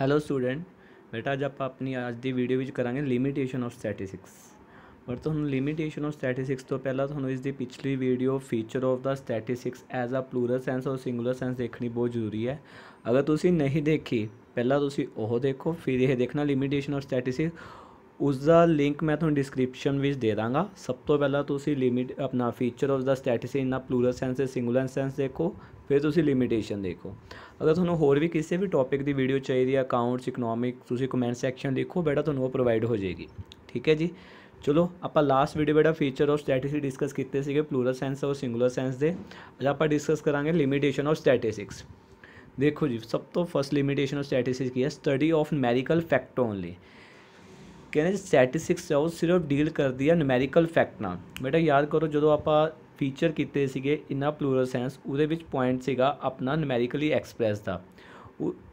hello student ਬੇਟਾ ਅੱਜ ਆਪਾਂ ਆਪਣੀ ਅੱਜ ਦੀ ਵੀਡੀਓ ਵਿੱਚ ਕਰਾਂਗੇ ਲਿਮਿਟੇਸ਼ਨ ਆਫ ਸਟੈਟਿਸਟਿਕਸ ਪਰ ਤੁਹਾਨੂੰ ਲਿਮਿਟੇਸ਼ਨ ਆਫ ਸਟੈਟਿਸਟਿਕਸ ਤੋਂ ਪਹਿਲਾਂ ਤੁਹਾਨੂੰ ਇਸ ਦੀ ਪਿਛਲੀ video feature of the statistics as a plural sense ਔਰ ਸਿੰਗੂਲਰ ਸੈਂਸ ਦੇਖਣੀ ਬਹੁਤ ਜ਼ਰੂਰੀ ਹੈ ਅਗਰ ਤੁਸੀਂ ਨਹੀਂ ਦੇਖੀ ਪਹਿਲਾਂ ਤੁਸੀਂ ਉਹ ਦੇਖੋ ਫਿਰ ਇਹ ਦੇਖਣਾ ਲਿਮਿਟੇਸ਼ਨ ਆਫ ਸਟੈਟਿਸਟਿਕਸ ਉਸ ਦਾ ਲਿੰਕ ਮੈਂ ਤੁਹਾਨੂੰ ਡਿਸਕ੍ਰਿਪਸ਼ਨ ਵਿੱਚ ਦੇ ਦਾਂਗਾ ਸਭ ਤੋਂ ਪਹਿਲਾਂ ਤੁਸੀਂ ਲਿਮਿਟ ਆਪਣਾ ਫੀਚਰ ਉਸ ਦਾ statistics in the plural sense ਤੇ ਸਿੰਗੂਲਰ ਸੈਂਸ ਦੇਖੋ ਫਿਰ ਤੁਸੀਂ ਲਿਮਿਟੇਸ਼ਨ ਦੇਖੋ ਅਗਰ ਤੁਹਾਨੂੰ ਹੋਰ ਵੀ ਕਿਸੇ ਵੀ ਟੌਪਿਕ ਦੀ ਵੀਡੀਓ ਚਾਹੀਦੀ ਹੈ ਅਕਾਊਂਟਸ ਇਕਨੋਮਿਕ ਤੁਸੀਂ ਕਮੈਂਟ ਸੈਕਸ਼ਨ ਦੇਖੋ ਬੇਟਾ ਤੁਹਾਨੂੰ ਉਹ ਪ੍ਰੋਵਾਈਡ ਹੋ ਜਾਏਗੀ ਠੀਕ ਹੈ ਜੀ ਚਲੋ ਆਪਾਂ ਲਾਸਟ ਵੀਡੀਓ ਬੇਟਾ ਫੀਚਰ ਆਫ ਸਟੈਟਿਸਟਿਕਸ ਡਿਸਕਸ ਕੀਤੇ ਸੀਗੇ ਪਲੂਰਲ ਸੈਂਸ ਔਰ ਸਿੰਗੂਲਰ ਸੈਂਸ ਦੇ ਅੱਜ ਆਪਾਂ ਡਿਸਕਸ ਕਰਾਂਗੇ ਲਿਮਿਟੇਸ਼ਨ ਆਫ ਸਟੈਟਿਸਟਿਕਸ ਦੇਖੋ ਜੀ ਸਭ ਤੋਂ ਫਸਟ ਲਿਮਿਟੇਸ਼ਨ ਆਫ ਸਟੈਟਿਸਟਿਕਸ ਕੀ ਹੈ study of numerical fact only ਕਹਿੰਦੇ ਸਟੈਟਿਸਟਿਕਸ ਉਹ ਸਿਰਫ ਡੀਲ ਕਰਦੀ ਹੈ ਨਮੈਰੀਕਲ ਫੈਕਟ ਨਾਲ ਬੇਟਾ ਯਾਦ ਕਰੋ ਜਦੋਂ ਆਪਾਂ ਫੀਚਰ ਕੀਤੇ ਸੀਗੇ ਇਨਾ ਪਲੂਰਲ ਸੈਂਸ ਉਹਦੇ ਵਿੱਚ ਪੁਆਇੰਟ ਸੀਗਾ ਆਪਣਾ ਨਿਊਮੈਰੀਕਲੀ ਐਕਸਪ੍ਰੈਸ ਦਾ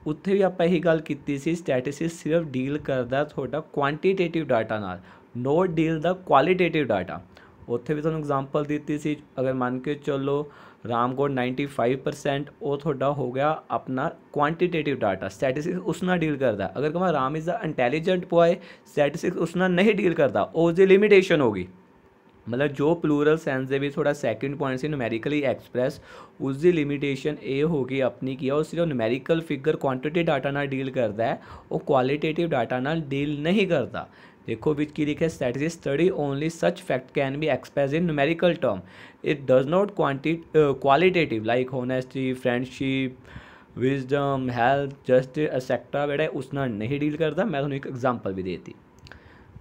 ਉੱਥੇ ਵੀ ਆਪਾਂ ਇਹੀ ਗੱਲ ਕੀਤੀ ਸੀ ਸਟੈਟਿਸਟਿਕਸ ਸਿਰਫ ਡੀਲ ਕਰਦਾ ਤੁਹਾਡਾ ਕੁਆਂਟੀਟੇਟਿਵ ਡਾਟਾ ਨਾਲ no deal the qualitative data ਉੱਥੇ ਵੀ ਤੁਹਾਨੂੰ ਐਗਜ਼ਾਮਪਲ ਦਿੱਤੀ ਸੀ ਅਗਰ ਮੰਨ ਕੇ ਚੱਲੋ ਰਾਮਕੋਟ 95% ਉਹ ਤੁਹਾਡਾ ਹੋ ਗਿਆ ਆਪਣਾ ਕੁਆਂਟੀਟੇਟਿਵ ਡਾਟਾ ਸਟੈਟਿਸਟਿਕਸ ਉਸ ਨਾਲ ਡੀਲ ਕਰਦਾ ਅਗਰ ਕਹਾਂ Ram is a intelligent boy statistics ਉਸ ਨਾਲ ਨਹੀਂ ਡੀਲ ਕਰਦਾ ਉਹ ਦੀ ਲਿਮਿਟੇਸ਼ਨ ਹੋਗੀ मतलब जो प्लूरल सेंस दे भी थोड़ा सैकेंड पॉइंट से न्यूमेरिकली एक्सप्रैस उसकी लिमिटेशन ये होगी अपनी की और सिर्फ न्यूमेरिकल फिगर क्वांटिटी डाटा ना डील करता है और क्वालिटेटिव डाटा ना डील नहीं करता देखो विच की लिखे statistics study only such fact can be express in numerical term it does not क्वान्टिट qualitative like honesty friendship wisdom health justice etcetera बेटा उसना नहीं डील करता मैं थोड़ा एक एग्जाम्पल भी देती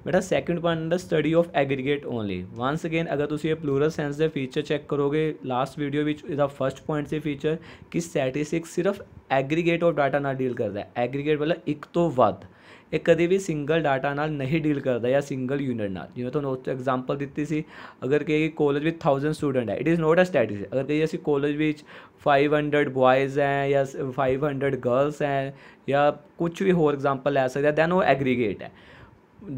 ਬੇਟਾ second part under study of aggregate only once again ਅਗਰ ਤੁਸੀਂ ਇਹ ਪਲੂਰਲ ਸੈਂਸ ਦੇ ਫੀਚਰ ਚੈੱਕ ਕਰੋਗੇ ਲਾਸਟ ਵੀਡੀਓ ਵਿੱਚ ਇਹਦਾ ਫਰਸਟ ਪੁਆਇੰਟ ਸੀ ਫੀਚਰ ਕਿ ਸਟੈਟਿਸਟਿਕਸ ਸਿਰਫ ਐਗਰੀਗੇਟ ਆਫ ਡਾਟਾ ਨਾਲ ਡੀਲ ਕਰਦਾ ਹੈ ਐਗਰੀਗੇਟ ਵਾਲਾ ਇੱਕ ਤੋਂ ਵੱਧ ਇਹ ਕਦੇ ਵੀ ਸਿੰਗਲ ਡਾਟਾ ਨਾਲ ਨਹੀਂ ਡੀਲ ਕਰਦਾ ਜਾਂ ਸਿੰਗਲ ਯੂਨਿਟ ਨਾਲ ਜਿਵੇਂ ਤੁਹਾਨੂੰ ਉਸ ਐਗਜ਼ਾਮਪਲ ਦਿੱਤੀ ਸੀ ਅਗਰ ਕਿ ਕਾਲਜ ਵਿੱਚ 1000 ਸਟੂਡੈਂਟ ਹੈ it is not a statistic ਅਗਰ ਕਿ ਅਸੀਂ ਕਾਲਜ ਵਿੱਚ 500 ਬॉयਜ਼ ਹੈ ਜਾਂ 500 ਗਰਲਸ ਹੈ ਜਾਂ ਕੁਝ ਵੀ ਹੋਰ ਐਗਜ਼ਾਮਪਲ ਲੈ ਸਕਦੇ ਆ ਦੈਨ ਉਹ ਐਗਰੀਗੇਟ ਹੈ